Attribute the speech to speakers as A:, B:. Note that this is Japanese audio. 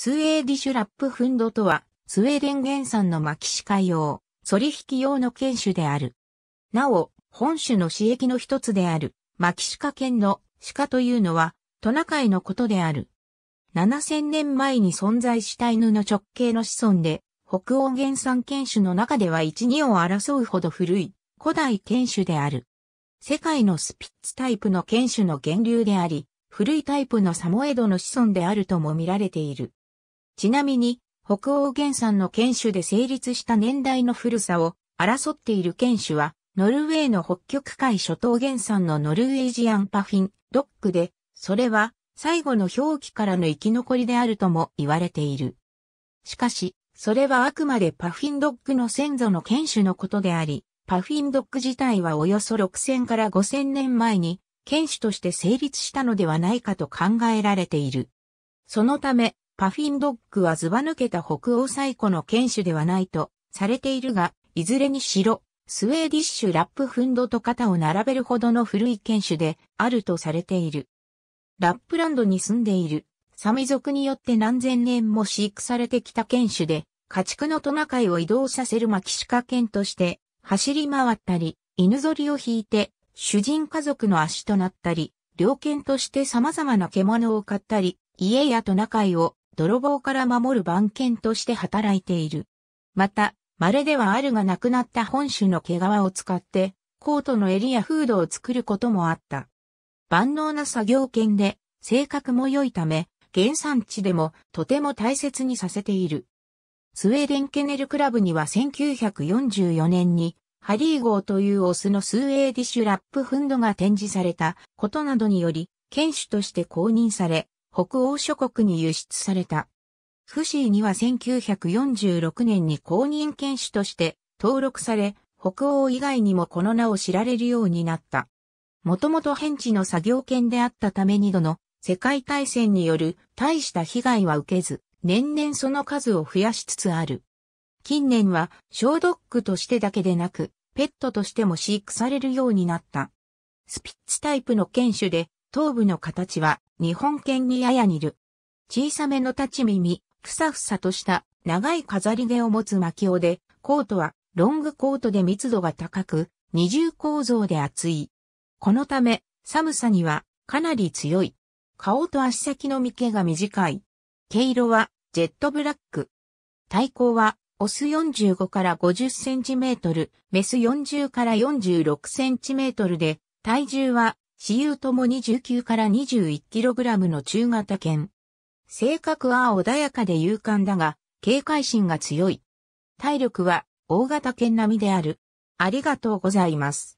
A: スウェーディシュラップフンドとは、スウェーデン原産の巻き鹿用、反引き用の犬種である。なお、本種の市役の一つである、巻き鹿犬の鹿というのは、トナカイのことである。7000年前に存在した犬の直系の子孫で、北欧原産犬種の中では1、2を争うほど古い古代犬種である。世界のスピッツタイプの犬種の源流であり、古いタイプのサモエドの子孫であるとも見られている。ちなみに、北欧原産の犬種で成立した年代の古さを争っている犬種は、ノルウェーの北極海諸島原産のノルウェージアンパフィン、ドックで、それは最後の表記からの生き残りであるとも言われている。しかし、それはあくまでパフィンドックの先祖の犬種のことであり、パフィンドック自体はおよそ6000から5000年前に犬種として成立したのではないかと考えられている。そのため、パフィンドッグはズバ抜けた北欧最古の犬種ではないとされているが、いずれにしろ、スウェーディッシュラップフンドと肩を並べるほどの古い犬種であるとされている。ラップランドに住んでいるサメ族によって何千年も飼育されてきた犬種で、家畜のトナカイを移動させるマキシカ犬として走り回ったり、犬ぞりを引いて主人家族の足となったり、猟犬として様々な獣を飼ったり、家やトナカイを泥棒から守る番犬として働いている。また、稀ではあるが亡くなった本種の毛皮を使って、コートの襟やフードを作ることもあった。万能な作業犬で、性格も良いため、原産地でもとても大切にさせている。スウェーデンケネルクラブには1944年に、ハリー号というオスのスウェーディッシュラップフンドが展示されたことなどにより、犬種として公認され、北欧諸国に輸出された。フシーには1946年に公認犬種として登録され、北欧以外にもこの名を知られるようになった。もともと変地の作業犬であったため二度の世界大戦による大した被害は受けず、年々その数を増やしつつある。近年は小ドッグとしてだけでなく、ペットとしても飼育されるようになった。スピッツタイプの犬種で、頭部の形は日本犬にやや似る。小さめの立ち耳、ふさふさとした長い飾り毛を持つ巻尾で、コートはロングコートで密度が高く、二重構造で厚い。このため、寒さにはかなり強い。顔と足先の眉毛が短い。毛色はジェットブラック。体高はオス45から50センチメートル、メス40から46センチメートルで、体重は私有ともに19から 21kg の中型犬。性格は穏やかで勇敢だが、警戒心が強い。体力は大型犬並みである。ありがとうございます。